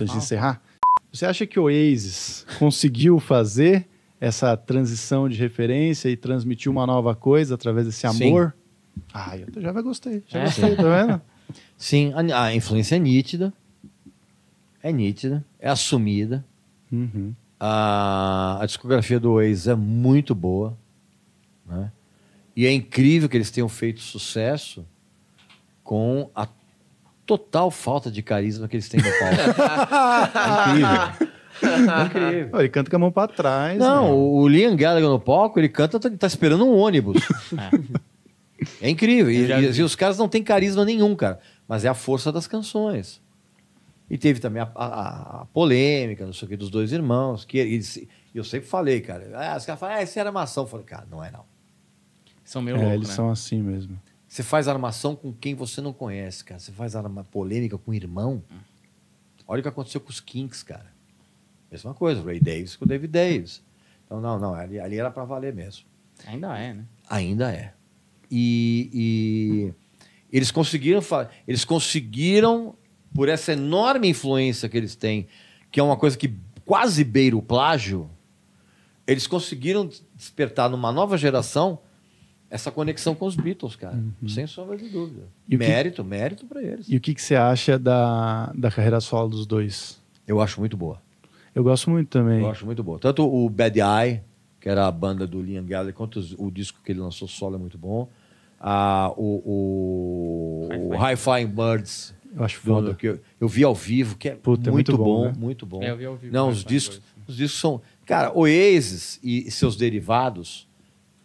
antes de encerrar, você acha que o Oasis conseguiu fazer essa transição de referência e transmitir uma nova coisa através desse amor? Sim. Ah, eu já gostei. Já é. gostei, tá vendo? Sim, a, a, influência é nítida. É nítida, é assumida. Uhum. A, a, discografia do Oasis é muito boa. Né? E é incrível que eles tenham feito sucesso com a total falta de carisma que eles têm no palco. é incrível. É incrível. Ele canta com a mão pra trás. Não, né? o Liam Gallagher no palco, ele canta, tá, tá esperando um ônibus. É, é incrível. E, e, os caras não têm carisma nenhum, cara. Mas é a força das canções. E teve também a, a, a polêmica, não sei o que, dos dois irmãos. Que eles, eu sempre falei, cara. Ah, os caras falam, ah, isso era maçã. Eu falei, cara, não é não. São meio é, loucos, Eles né? são assim mesmo. Você faz armação com quem você não conhece, cara. Você faz arma polêmica com o irmão. Olha o que aconteceu com os Kinks, cara. Mesma coisa, Ray Davis com o David Davis. Então, não, não, ali, ali era para valer mesmo. Ainda é, né? Ainda é. E, e eles conseguiram, eles conseguiram, por essa enorme influência que eles têm, que é uma coisa que quase beira o plágio, eles conseguiram despertar numa nova geração essa conexão com os Beatles, cara, uhum. sem sombra de dúvida. E mérito, que... mérito para eles. E o que, que você acha da, da carreira solo dos dois? Eu acho muito boa. Eu gosto muito também. Eu acho muito boa. Tanto o Bad Eye, que era a banda do Liam Gallagher, quanto o disco que ele lançou solo é muito bom. Ah, o o Hi-Fi Birds. Eu acho foda. que eu, eu, vi ao vivo, que é, Puta, é muito, é muito, bom, bom né? muito bom. É, eu vi ao vivo. Não, os discos, os discos são... Cara, Oasis e seus derivados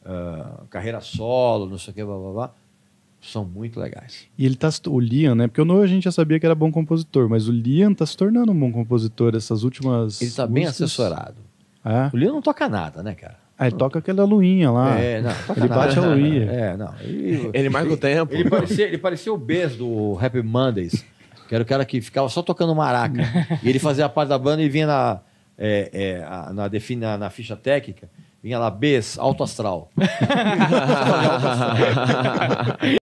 uh, carreira solo, não sei o que, blá blá blá. São muito legais. E ele tá. O Liam, né? Porque o Noah a gente já sabia que era bom compositor, mas o Liam tá se tornando um bom compositor essas últimas. Ele tá bem assessorado. É? O Liam não toca nada, né, cara? Ah, ele toca aquela luinha lá. É, não, ele nada, bate não, a luinha. Não, é, não. Ele, ele marca o tempo. Ele parecia, ele parecia o Bez do Happy Mondays, que era o cara que ficava só tocando maraca. e ele fazia a parte da banda e vinha na, é, é, na, na, na ficha técnica Vinha lá, Bs, alto astral.